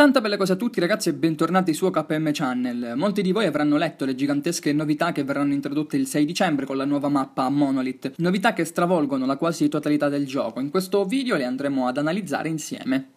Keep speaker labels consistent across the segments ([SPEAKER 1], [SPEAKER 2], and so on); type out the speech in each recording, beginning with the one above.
[SPEAKER 1] Tanta belle cose a tutti ragazzi e bentornati su KM Channel. Molti di voi avranno letto le gigantesche novità che verranno introdotte il 6 dicembre con la nuova mappa Monolith, novità che stravolgono la quasi totalità del gioco. In questo video le andremo ad analizzare insieme.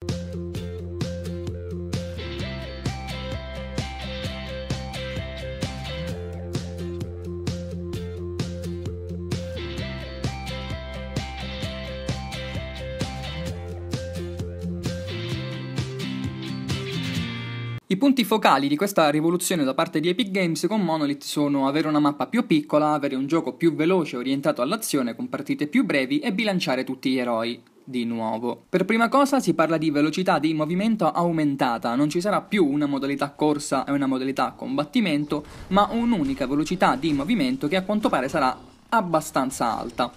[SPEAKER 1] I punti focali di questa rivoluzione da parte di Epic Games con Monolith sono avere una mappa più piccola, avere un gioco più veloce orientato all'azione con partite più brevi e bilanciare tutti gli eroi di nuovo. Per prima cosa si parla di velocità di movimento aumentata, non ci sarà più una modalità corsa e una modalità combattimento, ma un'unica velocità di movimento che a quanto pare sarà abbastanza alta.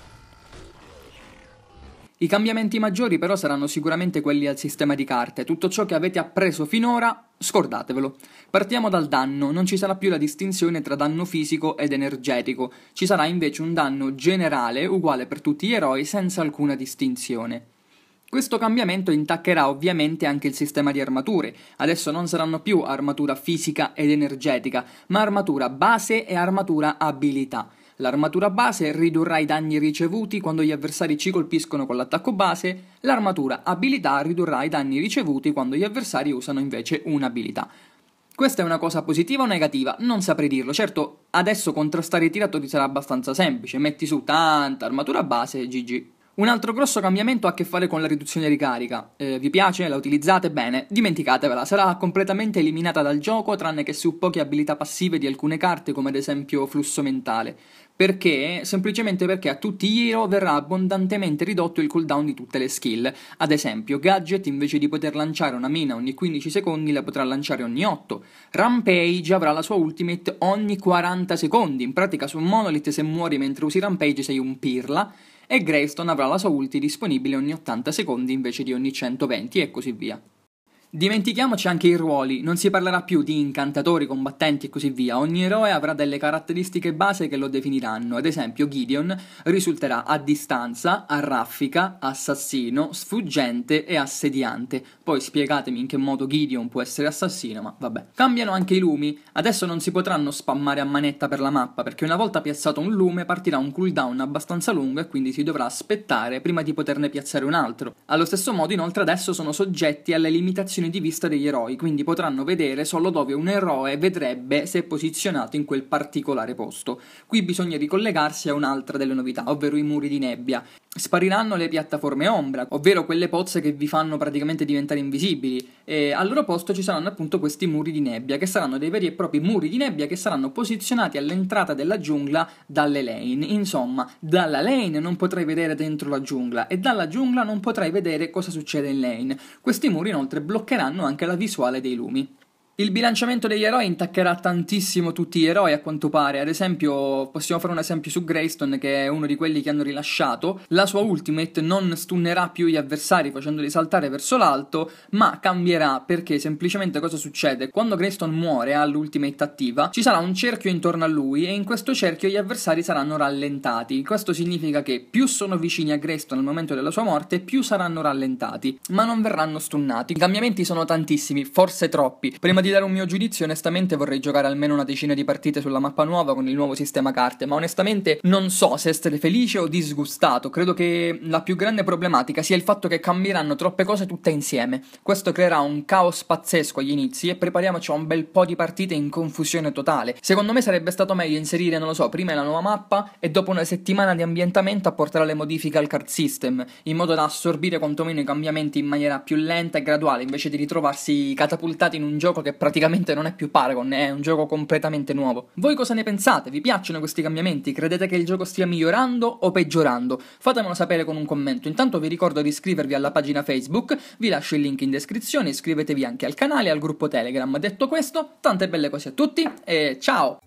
[SPEAKER 1] I cambiamenti maggiori però saranno sicuramente quelli al sistema di carte, tutto ciò che avete appreso finora scordatevelo. Partiamo dal danno, non ci sarà più la distinzione tra danno fisico ed energetico, ci sarà invece un danno generale uguale per tutti gli eroi senza alcuna distinzione. Questo cambiamento intaccherà ovviamente anche il sistema di armature, adesso non saranno più armatura fisica ed energetica, ma armatura base e armatura abilità. L'armatura base ridurrà i danni ricevuti quando gli avversari ci colpiscono con l'attacco base, l'armatura abilità ridurrà i danni ricevuti quando gli avversari usano invece un'abilità. Questa è una cosa positiva o negativa? Non saprei dirlo. Certo, adesso contrastare i tiratori sarà abbastanza semplice. Metti su tanta armatura base e GG. Un altro grosso cambiamento ha a che fare con la riduzione ricarica. Eh, vi piace? La utilizzate? Bene, dimenticatevela, sarà completamente eliminata dal gioco tranne che su poche abilità passive di alcune carte come ad esempio flusso mentale. Perché? Semplicemente perché a tutti i hero verrà abbondantemente ridotto il cooldown di tutte le skill. Ad esempio, Gadget invece di poter lanciare una mina ogni 15 secondi la potrà lanciare ogni 8. Rampage avrà la sua ultimate ogni 40 secondi. In pratica su Monolith se muori mentre usi Rampage sei un pirla. E Greystone avrà la sua ulti disponibile ogni 80 secondi invece di ogni 120 e così via. Dimentichiamoci anche i ruoli, non si parlerà più di incantatori, combattenti e così via, ogni eroe avrà delle caratteristiche base che lo definiranno, ad esempio Gideon risulterà a distanza, a raffica, assassino, sfuggente e assediante, poi spiegatemi in che modo Gideon può essere assassino, ma vabbè. Cambiano anche i lumi, adesso non si potranno spammare a manetta per la mappa perché una volta piazzato un lume partirà un cooldown abbastanza lungo e quindi si dovrà aspettare prima di poterne piazzare un altro. Allo stesso modo inoltre adesso sono soggetti alle limitazioni posizione di vista degli eroi, quindi potranno vedere solo dove un eroe vedrebbe se posizionato in quel particolare posto. Qui bisogna ricollegarsi a un'altra delle novità, ovvero i muri di nebbia, Spariranno le piattaforme ombra, ovvero quelle pozze che vi fanno praticamente diventare invisibili, e al loro posto ci saranno appunto questi muri di nebbia, che saranno dei veri e propri muri di nebbia che saranno posizionati all'entrata della giungla dalle lane. Insomma, dalla lane non potrai vedere dentro la giungla e dalla giungla non potrai vedere cosa succede in lane. Questi muri inoltre bloccheranno anche la visuale dei lumi. Il bilanciamento degli eroi intaccherà tantissimo tutti gli eroi, a quanto pare. Ad esempio, possiamo fare un esempio su Greystone, che è uno di quelli che hanno rilasciato. La sua ultimate non stunnerà più gli avversari facendoli saltare verso l'alto, ma cambierà perché semplicemente cosa succede? Quando Greystone muore all'ultimate attiva, ci sarà un cerchio intorno a lui e in questo cerchio gli avversari saranno rallentati. Questo significa che più sono vicini a Greystone al momento della sua morte, più saranno rallentati, ma non verranno stunnati. I cambiamenti sono tantissimi, forse troppi. Prima di di dare un mio giudizio, onestamente vorrei giocare almeno una decina di partite sulla mappa nuova con il nuovo sistema carte, ma onestamente non so se essere felice o disgustato. Credo che la più grande problematica sia il fatto che cambieranno troppe cose tutte insieme. Questo creerà un caos pazzesco agli inizi e prepariamoci a un bel po' di partite in confusione totale. Secondo me sarebbe stato meglio inserire, non lo so, prima la nuova mappa e dopo una settimana di ambientamento apporterà le modifiche al card system, in modo da assorbire quantomeno i cambiamenti in maniera più lenta e graduale, invece di ritrovarsi catapultati in un gioco che praticamente non è più Paragon, è un gioco completamente nuovo. Voi cosa ne pensate? Vi piacciono questi cambiamenti? Credete che il gioco stia migliorando o peggiorando? Fatemelo sapere con un commento. Intanto vi ricordo di iscrivervi alla pagina Facebook, vi lascio il link in descrizione, iscrivetevi anche al canale e al gruppo Telegram. Detto questo, tante belle cose a tutti e ciao!